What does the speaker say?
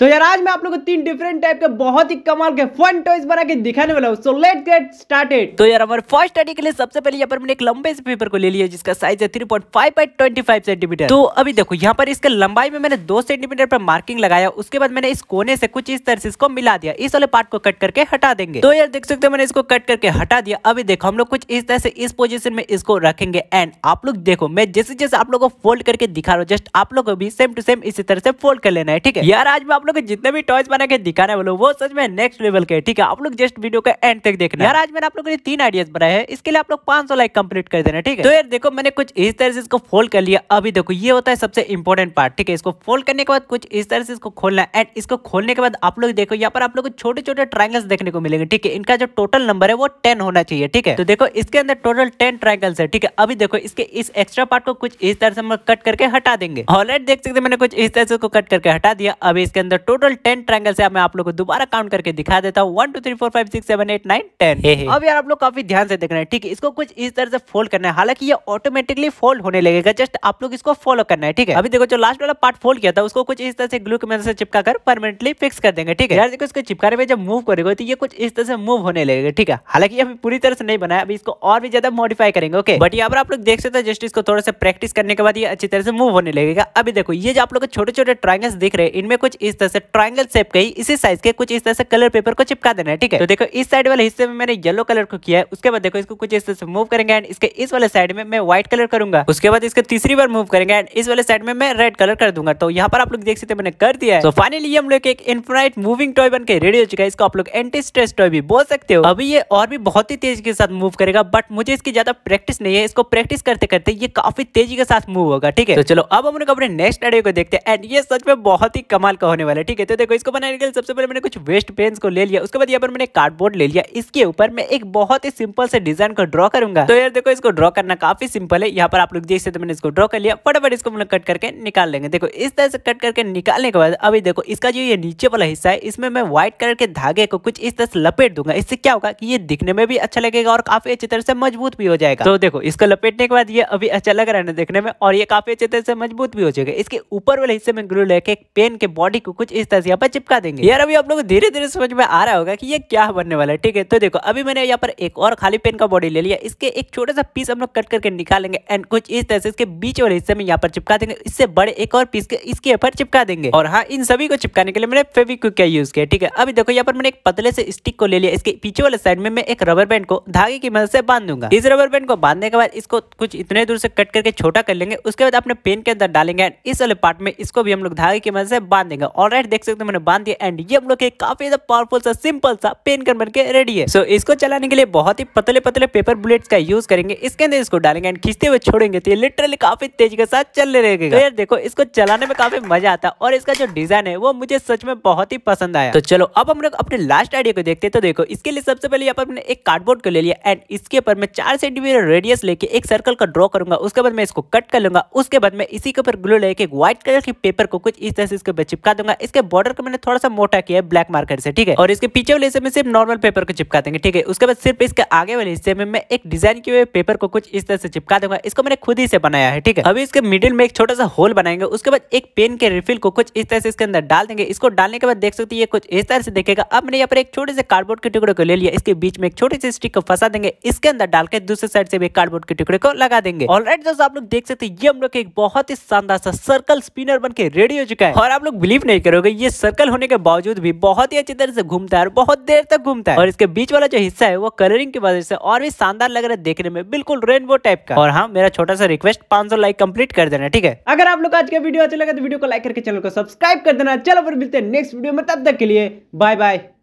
तो यार आज मैं आप लोगों को तीन डिफरेंट टाइप के बहुत ही कमाल के फन टॉयज बना के दिखाने वाला हूँ सो लेट गेट स्टार्टेड तो यार हमारे फर्स्ट स्टडी के लिए सबसे पहले यहाँ पर मैंने एक लंबे से पेपर को ले लिया जिसका साइज है three point five by twenty five centimetre तो अभी देखो यहाँ पर इसके लंबाई में मैंने दो सेंटीमीटर पर मार्किंग लगाया उसके बाद मैंने इस कोने से कुछ इस तरह से इसको मिला दिया इस वाले पार्ट को कट करके हटा देंगे तो यार देख सकते हो मैंने इसको कट करके हटा दिया अभी देखो हम लोग कुछ इस तरह से इस पोजिशन में इसको रखेंगे एंड आप लोग देखो मैं जैसे जैसे आप लोग को फोल्ड करके दिखा रहा हूँ जस्ट आप लोग को भी सेम टू सेम इसी तरह से फोल्ड कर लेना है ठीक है यार आज मैं आप लोग जितने भी टॉयस बना के दिखाने वाले वो सच में नेक्स्ट लेवल के ठीक है आप लोग जस्ट वीडियो का एंड तक देखना यार आज मैंने आप लोगों ने तीन आइडियाज बनाए हैं इसके लिए आप लोग पांच लाइक कंप्लीट कर देना ठीक है तो यार देखो मैंने कुछ इस तरह से इसको फोल्ड कर लिया अभी देखो ये होता है सबसे इंपॉर्टेंट पार्ट ठीक है इसको फोल्ड करने के बाद कुछ इस तरह से इसको खोलना एंड इसको खोलने के बाद आप लोग देखो यहाँ पर आप लोग को छोटे छोटे ट्राइंगल्स देखने को मिलेंगे ठीक है इनका जो टोटल नंबर है वो टेन होना चाहिए ठीक है तो देखो इसके अंदर टोटल टेन ट्राइंगल्स है ठीक है अभी देखो इसके इस एक्स्ट्रा पार्ट को कुछ इस तरह से हम कट करके हटा देंगे ऑलरेडी देख सकते मैंने कुछ इस तरह से कट करके हटा दिया अभी इसके अंदर अंदर टोटल टेन ट्रायंगल्स है मैं आप लोग को दोबारा काउंट करके दिखा देता हूँ one two three four five six seven eight nine ten अब यार आप लोग काफी ध्यान से देख रहे हैं ठीक है इसको कुछ इस तरह से फोल्ड करना है हालांकि ये ऑटोमेटिकली फोल्ड होने लगेगा जस्ट आप लोग इसको फॉलो करना है ठीक है अभी देखो जो लास्ट वाला पार्ट फोल्ड किया था उसको कुछ इस तरह से ग्लू की मदद से चिपका कर परमानेंटली फिक्स कर देंगे ठीक है यार देखो इसको चिपका रहे जब मूव करेगा तो ये कुछ इस तरह से मूव होने लगेगा ठीक है हालांकि अभी पूरी तरह से नहीं बनाया अभी इसको और भी ज्यादा मॉडिफाई करेंगे ओके बट यहाँ पर आप लोग देख सकते हैं जस्ट इसको थोड़ा सा प्रैक्टिस करने के बाद ये अच्छी तरह से मूव होने लगेगा अभी देखो ये जो आप लोग छोटे छोटे ट्राइंगल्स दिख रहे हैं इनमें कुछ इस तरह से ट्राइंगल शेप का ही इसी साइज के कुछ इस तरह से कलर पेपर को चिपका देना है ठीक है तो देखो इस साइड वाले हिस्से में मैंने येलो कलर को किया है उसके बाद देखो इसको कुछ इस तरह से मूव करेंगे एंड इसके इस वाले साइड में मैं व्हाइट कलर करूंगा उसके बाद इसके तीसरी बार मूव करेंगे एंड इस वाले साइड में मैं रेड कलर कर दूंगा तो यहाँ पर आप लोग देख सकते मैंने कर दिया है तो फाइनली हम लोग एक इन्फ्राइट मूविंग टॉय बन के रेडी हो चुका है इसको आप लोग एंटी स्ट्रेस टॉय भी बोल सकते हो अभी ये और भी बहुत ही तेजी के साथ मूव करेगा बट मुझे इसकी ज्यादा प्रैक्टिस नहीं है इसको प्रैक्टिस करते करते ये काफी तेजी के साथ मूव होगा ठीक है तो चलो अब हम लोग अपने नेक्स्ट आडियो को देखते हैं एंड ये सच में बहुत ही कमाल का होने वाला वाला है ठीक है तो देखो इसको बनाने के लिए सबसे पहले मैंने कुछ वेस्ट पेन को ले लिया उसके बाद यहाँ पर मैंने कार्डबोर्ड ले लिया इसके ऊपर मैं एक बहुत ही सिंपल से डिजाइन को ड्रॉ करूंगा तो यार देखो इसको ड्रॉ करना काफी सिंपल है यहाँ पर आप लोग देख सकते मैंने इसको ड्रॉ कर लिया फटाफट इसको मैंने मतलब कट करके निकाल लेंगे देखो इस तरह से कट करके निकालने के बाद अभी देखो इसका जो ये नीचे वाला हिस्सा है इसमें मैं व्हाइट कलर के धागे को कुछ इस तरह से लपेट दूंगा इससे क्या होगा कि ये दिखने में भी अच्छा लगेगा और काफी अच्छी तरह से मजबूत भी हो जाएगा तो देखो इसको लपेटने के बाद ये अभी अच्छा लग रहा है देखने में और ये काफी अच्छी तरह से मजबूत भी हो जाएगा इसके ऊपर वाले हिस्से में ग्लू लेके पेन के बॉडी को कुछ इस यहाँ पर चिपका देंगे यार अभी आप लोग धीरे धीरे समझ में आ रहा होगा कि ये क्या बनने वाला है ठीक है तो देखो अभी मैंने यहाँ पर एक और खाली पेन का बॉडी ले लिया इसके एक छोटा सा पीस हम लोग कट करके निकालेंगे एंड कुछ इस तरह से इसके बीच वाले हिस्से में यहाँ पर चिपका देंगे इससे बड़े एक और पीस के इसके ऊपर चिपका देंगे और हाँ इन सभी को चिपकाने के लिए मैंने फेविक्विक का यूज किया ठीक है अभी देखो यहाँ पर मैंने एक पतले से स्टिक को ले लिया इसके पीछे वाले साइड में मैं एक रबर बैंड को धागे की मदद से बांध दूंगा इस रबर बैंड को बांधने के बाद इसको कुछ इतने दूर से कट करके छोटा कर लेंगे उसके बाद अपने पेन के अंदर डालेंगे इस वाले पार्ट में इसको भी हम लोग धागे की मदद से बांध देंगे और राइट देख सकते हो मैंने बांध दिया एंड ये हम लोग काफी ज्यादा पावरफुल सा सिंपल सा पेन गन बन के रेडी है सो so, इसको चलाने के लिए बहुत ही पतले पतले पेपर बुलेट्स का यूज करेंगे इसके अंदर इसको डालेंगे एंड खींचते हुए छोड़ेंगे तो ये लिटरली काफी तेजी के साथ चलने रहेगा तो यार देखो इसको चलाने में काफी मजा आता है और इसका जो डिजाइन है वो मुझे सच में बहुत ही पसंद आया तो चलो अब हम लोग अपने लास्ट आइडिया को देखते हैं तो देखो इसके लिए सबसे पहले यहाँ पर मैंने एक कार्डबोर्ड को ले लिया एंड इसके ऊपर मैं चार सेंटीमीटर रेडियस लेके एक सर्कल का ड्रॉ करूंगा उसके बाद मैं इसको कट कर लूंगा उसके बाद मैं इसी के ऊपर ग्लू लेके व्हाइट कलर के पेपर को कुछ इस तरह से इसके ऊपर चिपका दूंगा इसके बॉर्डर को मैंने थोड़ा सा मोटा किया है ब्लैक मार्कर से ठीक है और इसके पीछे वाले हिस्से में सिर्फ नॉर्मल पेपर को चिपका देंगे ठीक है उसके बाद सिर्फ इसके आगे वाले हिस्से में मैं एक डिजाइन किए हुए पेपर को कुछ इस तरह से चिपका दूंगा इसको मैंने खुद ही से बनाया है ठीक है अभी इसके मिडिल में एक छोटा सा होल बनाएंगे उसके बाद एक पेन के रिफिल को कुछ इस तरह से इसके अंदर डाल देंगे इसको डालने के बाद देख सकते ये कुछ इस तरह से देखेगा अब मैंने यहाँ पर एक छोटे से कार्डबोर्ड के टुकड़े को ले लिया इसके बीच में एक छोटे से स्टिक को फंसा देंगे इसके अंदर डाल के दूसरे साइड से भी कार्डबोर्ड के टुकड़े को लगा देंगे ऑलराइट दोस्तों आप लोग देख सकते ये हम लोग एक बहुत ही शानदार सा सर्कल स्पिनर बन के रेडी हो चुका है और आप लोग बिलीव नहीं करोगे ये सर्कल होने के बावजूद भी बहुत ही अच्छी तरह से घूमता है और बहुत देर तक घूमता है और इसके बीच वाला जो हिस्सा है वो कलरिंग की वजह से और भी शानदार लग रहा है देखने में बिल्कुल रेनबो टाइप का और हाँ मेरा छोटा सा रिक्वेस्ट पांच लाइक कंप्लीट कर देना ठीक है अगर आप लोग आज का वीडियो अच्छा लगा तो वीडियो को लाइक करके चैनल को सब्सक्राइब कर देना चलो फिर मिलते हैं नेक्स्ट वीडियो में तब तक के लिए बाय बाय